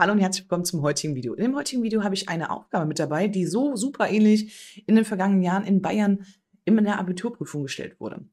Hallo und herzlich willkommen zum heutigen Video. In dem heutigen Video habe ich eine Aufgabe mit dabei, die so super ähnlich in den vergangenen Jahren in Bayern immer in der Abiturprüfung gestellt wurde.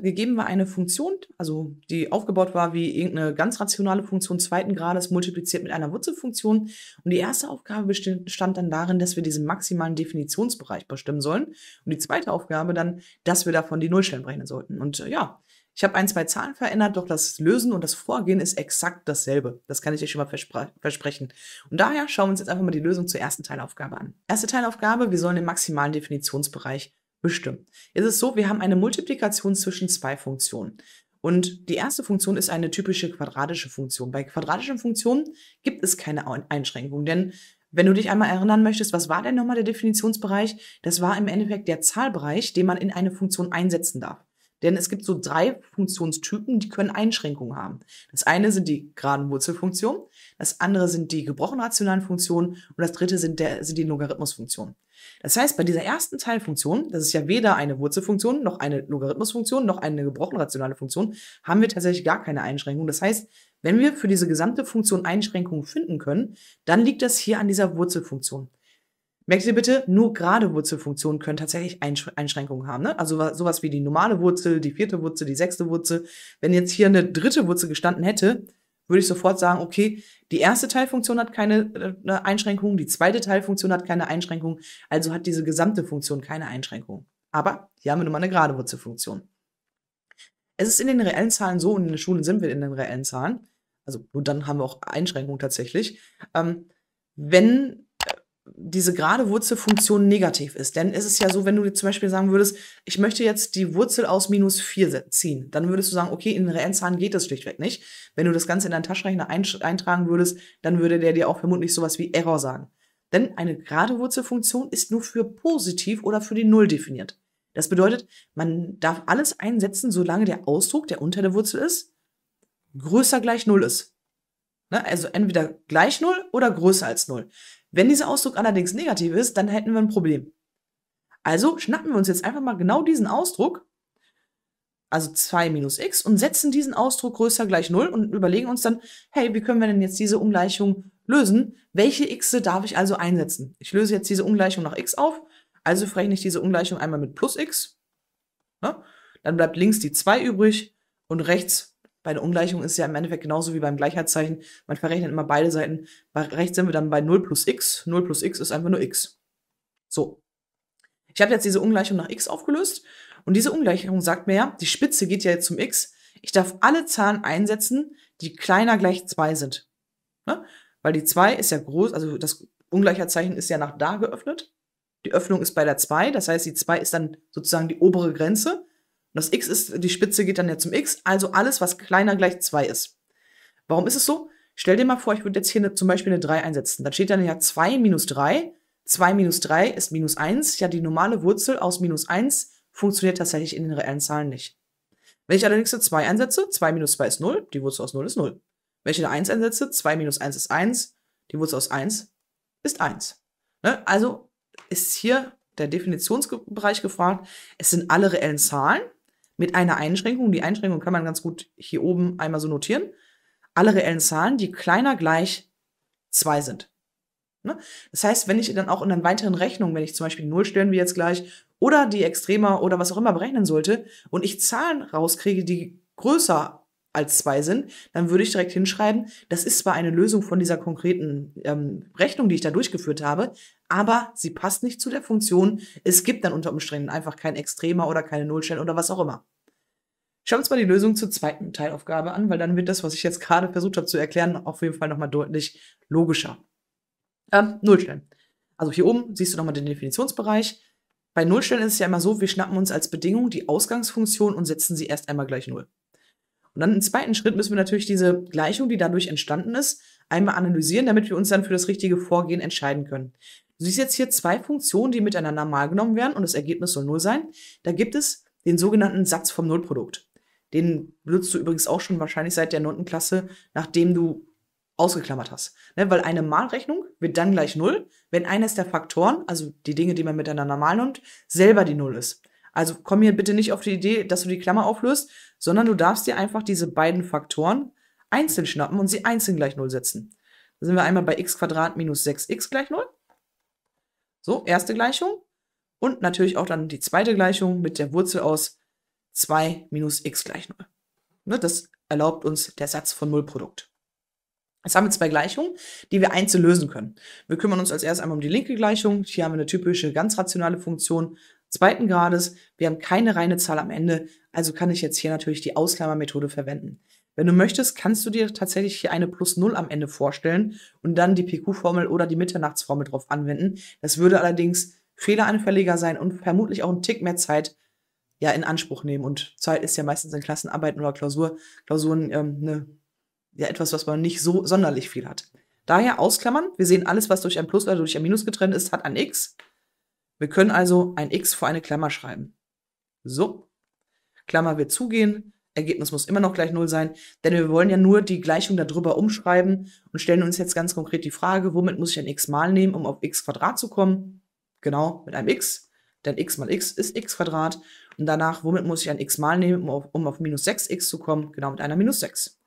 Gegeben war eine Funktion, also die aufgebaut war wie irgendeine ganz rationale Funktion zweiten Grades, multipliziert mit einer Wurzelfunktion. Und die erste Aufgabe bestand dann darin, dass wir diesen maximalen Definitionsbereich bestimmen sollen. Und die zweite Aufgabe dann, dass wir davon die Nullstellen berechnen sollten. Und äh, ja, ich habe ein, zwei Zahlen verändert, doch das Lösen und das Vorgehen ist exakt dasselbe. Das kann ich euch schon mal verspre versprechen. Und daher schauen wir uns jetzt einfach mal die Lösung zur ersten Teilaufgabe an. Erste Teilaufgabe, wir sollen den maximalen Definitionsbereich bestimmen. Jetzt ist es so, wir haben eine Multiplikation zwischen zwei Funktionen. Und die erste Funktion ist eine typische quadratische Funktion. Bei quadratischen Funktionen gibt es keine Einschränkung, denn wenn du dich einmal erinnern möchtest, was war denn nochmal der Definitionsbereich? Das war im Endeffekt der Zahlbereich, den man in eine Funktion einsetzen darf. Denn es gibt so drei Funktionstypen, die können Einschränkungen haben. Das eine sind die geraden Wurzelfunktionen, das andere sind die gebrochen rationalen Funktionen und das dritte sind, der, sind die Logarithmusfunktionen. Das heißt, bei dieser ersten Teilfunktion, das ist ja weder eine Wurzelfunktion, noch eine Logarithmusfunktion, noch eine gebrochen rationale Funktion, haben wir tatsächlich gar keine Einschränkung. Das heißt, wenn wir für diese gesamte Funktion Einschränkungen finden können, dann liegt das hier an dieser Wurzelfunktion. Merkt ihr bitte, nur gerade Wurzelfunktionen können tatsächlich Einschränkungen haben. Ne? Also sowas wie die normale Wurzel, die vierte Wurzel, die sechste Wurzel. Wenn jetzt hier eine dritte Wurzel gestanden hätte, würde ich sofort sagen, okay, die erste Teilfunktion hat keine äh, Einschränkung, die zweite Teilfunktion hat keine Einschränkung, also hat diese gesamte Funktion keine Einschränkung. Aber hier haben wir nun mal eine gerade Wurzelfunktion. Es ist in den reellen Zahlen so, und in den Schulen sind wir in den reellen Zahlen, also nur dann haben wir auch Einschränkungen tatsächlich, ähm, wenn diese gerade Wurzelfunktion negativ ist. Denn es ist ja so, wenn du zum Beispiel sagen würdest, ich möchte jetzt die Wurzel aus minus 4 ziehen, dann würdest du sagen, okay, in Reellzahlen geht das schlichtweg nicht. Wenn du das Ganze in deinen Taschenrechner eintragen würdest, dann würde der dir auch vermutlich sowas wie Error sagen. Denn eine gerade Wurzelfunktion ist nur für positiv oder für die Null definiert. Das bedeutet, man darf alles einsetzen, solange der Ausdruck, der unter der Wurzel ist, größer gleich Null ist. Ne, also entweder gleich Null oder größer als Null. Wenn dieser Ausdruck allerdings negativ ist, dann hätten wir ein Problem. Also schnappen wir uns jetzt einfach mal genau diesen Ausdruck, also 2 minus x, und setzen diesen Ausdruck größer gleich 0 und überlegen uns dann, hey, wie können wir denn jetzt diese Ungleichung lösen? Welche x darf ich also einsetzen? Ich löse jetzt diese Ungleichung nach x auf, also verrechne ich diese Ungleichung einmal mit plus x. Ne? Dann bleibt links die 2 übrig und rechts bei einer Ungleichung mhm. ist ja im Endeffekt genauso wie beim Gleichheitszeichen. Man verrechnet immer beide Seiten. Bei rechts sind wir dann bei 0 plus x. 0 plus x ist einfach nur x. So. Ich habe jetzt diese Ungleichung nach x aufgelöst. Und diese Ungleichung sagt mir ja, die Spitze geht ja jetzt zum x. Ich darf alle Zahlen einsetzen, die kleiner gleich 2 sind. Ne? Weil die 2 ist ja groß, also das Ungleichheitszeichen ist ja nach da geöffnet. Die Öffnung ist bei der 2, das heißt, die 2 ist dann sozusagen die obere Grenze. Und das x ist, die Spitze geht dann ja zum x, also alles, was kleiner gleich 2 ist. Warum ist es so? Stell dir mal vor, ich würde jetzt hier eine, zum Beispiel eine 3 einsetzen. Dann steht dann ja 2 minus 3. 2 minus 3 ist minus 1. Ja, die normale Wurzel aus minus 1 funktioniert tatsächlich in den reellen Zahlen nicht. Wenn ich allerdings eine 2 einsetze, 2 minus 2 ist 0, die Wurzel aus 0 ist 0. Wenn ich eine 1 einsetze, 2 minus 1 ist 1, die Wurzel aus 1 ist 1. Ne? Also ist hier der Definitionsbereich gefragt, es sind alle reellen Zahlen, mit einer Einschränkung. Die Einschränkung kann man ganz gut hier oben einmal so notieren. Alle reellen Zahlen, die kleiner gleich 2 sind. Ne? Das heißt, wenn ich dann auch in einer weiteren Rechnung, wenn ich zum Beispiel Null stellen wir jetzt gleich oder die Extremer oder was auch immer berechnen sollte und ich Zahlen rauskriege, die größer als 2 sind, dann würde ich direkt hinschreiben, das ist zwar eine Lösung von dieser konkreten ähm, Rechnung, die ich da durchgeführt habe, aber sie passt nicht zu der Funktion. Es gibt dann unter Umständen einfach kein Extremer oder keine Nullstellen oder was auch immer. Schauen wir uns mal die Lösung zur zweiten Teilaufgabe an, weil dann wird das, was ich jetzt gerade versucht habe zu erklären, auf jeden Fall nochmal deutlich logischer. Ähm, Nullstellen. Also hier oben siehst du nochmal den Definitionsbereich. Bei Nullstellen ist es ja immer so, wir schnappen uns als Bedingung die Ausgangsfunktion und setzen sie erst einmal gleich Null. Und dann im zweiten Schritt müssen wir natürlich diese Gleichung, die dadurch entstanden ist, einmal analysieren, damit wir uns dann für das richtige Vorgehen entscheiden können. Du siehst jetzt hier zwei Funktionen, die miteinander mal genommen werden und das Ergebnis soll Null sein. Da gibt es den sogenannten Satz vom Nullprodukt. Den benutzt du übrigens auch schon wahrscheinlich seit der 9. Klasse, nachdem du ausgeklammert hast. Ne? Weil eine Malrechnung wird dann gleich Null, wenn eines der Faktoren, also die Dinge, die man miteinander malen nimmt, selber die Null ist. Also komm hier bitte nicht auf die Idee, dass du die Klammer auflöst, sondern du darfst dir einfach diese beiden Faktoren einzeln schnappen und sie einzeln gleich Null setzen. Da sind wir einmal bei x Quadrat minus 6x gleich Null. So, erste Gleichung. Und natürlich auch dann die zweite Gleichung mit der Wurzel aus 2 minus x gleich 0. Ne, das erlaubt uns der Satz von Nullprodukt. Jetzt haben wir zwei Gleichungen, die wir einzeln lösen können. Wir kümmern uns als erstes einmal um die linke Gleichung. Hier haben wir eine typische ganz rationale Funktion zweiten Grades. Wir haben keine reine Zahl am Ende, also kann ich jetzt hier natürlich die Ausklammermethode verwenden. Wenn du möchtest, kannst du dir tatsächlich hier eine plus Null am Ende vorstellen und dann die PQ-Formel oder die Mitternachtsformel drauf anwenden. Das würde allerdings fehleranfälliger sein und vermutlich auch einen Tick mehr Zeit ja in Anspruch nehmen. Und Zeit ist ja meistens in Klassenarbeiten oder Klausur, Klausuren ähm, ne, ja etwas, was man nicht so sonderlich viel hat. Daher ausklammern. Wir sehen, alles, was durch ein Plus oder durch ein Minus getrennt ist, hat ein X. Wir können also ein X vor eine Klammer schreiben. So. Klammer wird zugehen. Ergebnis muss immer noch gleich 0 sein, denn wir wollen ja nur die Gleichung darüber umschreiben und stellen uns jetzt ganz konkret die Frage, womit muss ich ein x mal nehmen, um auf x Quadrat zu kommen? Genau, mit einem x. Denn x mal x ist x Quadrat. Und danach, womit muss ich ein x mal nehmen, um auf, um auf minus 6x zu kommen? Genau mit einer minus 6.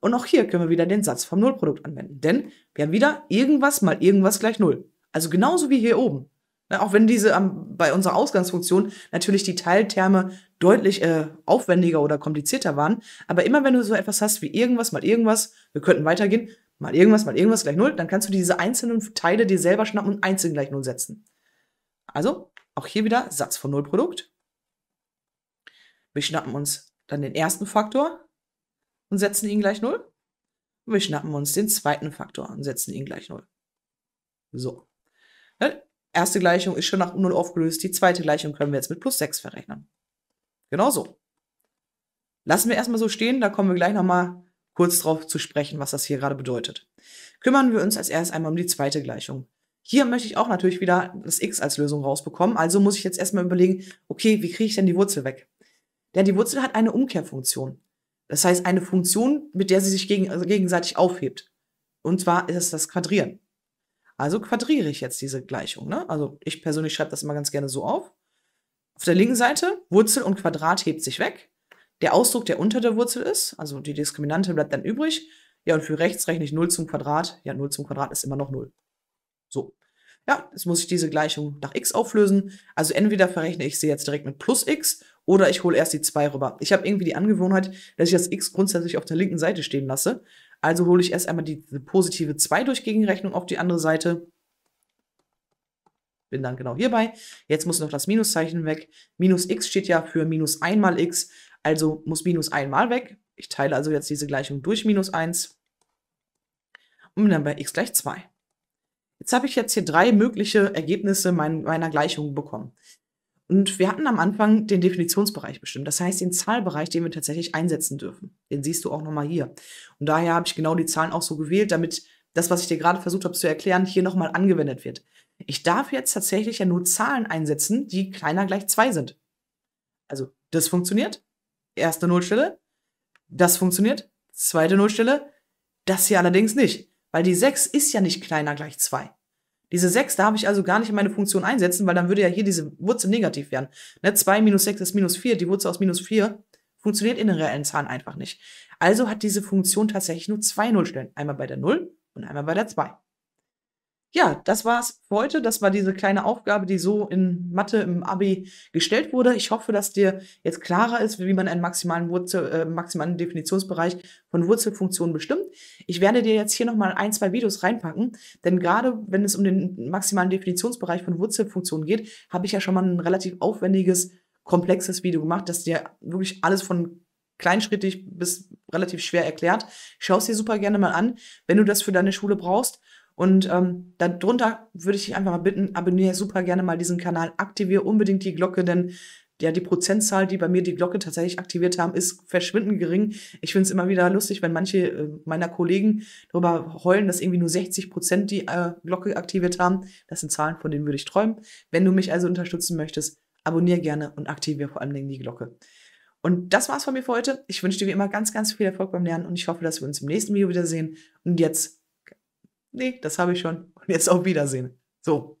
Und auch hier können wir wieder den Satz vom Nullprodukt anwenden. Denn wir haben wieder irgendwas mal irgendwas gleich 0. Also genauso wie hier oben. auch wenn diese ähm, bei unserer Ausgangsfunktion natürlich die Teilterme deutlich äh, aufwendiger oder komplizierter waren. Aber immer wenn du so etwas hast wie irgendwas mal irgendwas, wir könnten weitergehen, mal irgendwas mal irgendwas gleich 0, dann kannst du diese einzelnen Teile dir selber schnappen und einzeln gleich 0 setzen. Also auch hier wieder Satz von Nullprodukt. Wir schnappen uns dann den ersten Faktor und setzen ihn gleich Null. wir schnappen uns den zweiten Faktor und setzen ihn gleich Null. So. Erste Gleichung ist schon nach 0 aufgelöst. Die zweite Gleichung können wir jetzt mit plus 6 verrechnen. Genau so. Lassen wir erstmal so stehen, da kommen wir gleich nochmal kurz drauf zu sprechen, was das hier gerade bedeutet. Kümmern wir uns als erstes einmal um die zweite Gleichung. Hier möchte ich auch natürlich wieder das x als Lösung rausbekommen. Also muss ich jetzt erstmal überlegen, okay, wie kriege ich denn die Wurzel weg? Denn die Wurzel hat eine Umkehrfunktion. Das heißt, eine Funktion, mit der sie sich gegen, also gegenseitig aufhebt. Und zwar ist es das Quadrieren. Also quadriere ich jetzt diese Gleichung. Ne? Also ich persönlich schreibe das immer ganz gerne so auf. Auf der linken Seite, Wurzel und Quadrat hebt sich weg. Der Ausdruck, der unter der Wurzel ist, also die Diskriminante bleibt dann übrig. Ja, und für rechts rechne ich 0 zum Quadrat. Ja, 0 zum Quadrat ist immer noch 0. So. Ja, jetzt muss ich diese Gleichung nach x auflösen. Also entweder verrechne ich sie jetzt direkt mit plus x oder ich hole erst die 2 rüber. Ich habe irgendwie die Angewohnheit, dass ich das x grundsätzlich auf der linken Seite stehen lasse. Also hole ich erst einmal die, die positive 2 durch Gegenrechnung auf die andere Seite bin dann genau hierbei. Jetzt muss noch das Minuszeichen weg. Minus x steht ja für minus 1 mal x, also muss minus 1 mal weg. Ich teile also jetzt diese Gleichung durch minus 1 und bin dann bei x gleich 2. Jetzt habe ich jetzt hier drei mögliche Ergebnisse mein, meiner Gleichung bekommen. Und wir hatten am Anfang den Definitionsbereich bestimmt, das heißt den Zahlbereich, den wir tatsächlich einsetzen dürfen. Den siehst du auch nochmal hier. Und daher habe ich genau die Zahlen auch so gewählt, damit das, was ich dir gerade versucht habe zu erklären, hier nochmal angewendet wird. Ich darf jetzt tatsächlich ja nur Zahlen einsetzen, die kleiner gleich zwei sind. Also das funktioniert, erste Nullstelle, das funktioniert, zweite Nullstelle, das hier allerdings nicht. Weil die 6 ist ja nicht kleiner gleich 2. Diese 6 darf ich also gar nicht in meine Funktion einsetzen, weil dann würde ja hier diese Wurzel negativ werden. Ne? 2 minus 6 ist minus 4, die Wurzel aus minus 4 funktioniert in den reellen Zahlen einfach nicht. Also hat diese Funktion tatsächlich nur zwei Nullstellen. Einmal bei der 0 und einmal bei der 2 ja, das war's für heute. Das war diese kleine Aufgabe, die so in Mathe im Abi gestellt wurde. Ich hoffe, dass dir jetzt klarer ist, wie man einen maximalen, Wurzel, äh, maximalen Definitionsbereich von Wurzelfunktionen bestimmt. Ich werde dir jetzt hier nochmal ein, zwei Videos reinpacken, denn gerade wenn es um den maximalen Definitionsbereich von Wurzelfunktionen geht, habe ich ja schon mal ein relativ aufwendiges, komplexes Video gemacht, das dir wirklich alles von kleinschrittig bis relativ schwer erklärt. Schau es dir super gerne mal an, wenn du das für deine Schule brauchst. Und ähm, darunter würde ich dich einfach mal bitten, abonniere super gerne mal diesen Kanal, aktiviere unbedingt die Glocke, denn ja, die Prozentzahl, die bei mir die Glocke tatsächlich aktiviert haben, ist verschwindend gering. Ich finde es immer wieder lustig, wenn manche äh, meiner Kollegen darüber heulen, dass irgendwie nur 60 Prozent die äh, Glocke aktiviert haben. Das sind Zahlen, von denen würde ich träumen. Wenn du mich also unterstützen möchtest, abonniere gerne und aktiviere vor allen Dingen die Glocke. Und das war's von mir für heute. Ich wünsche dir wie immer ganz, ganz viel Erfolg beim Lernen und ich hoffe, dass wir uns im nächsten Video wiedersehen. Und jetzt nee, das habe ich schon. Und jetzt auf Wiedersehen. So,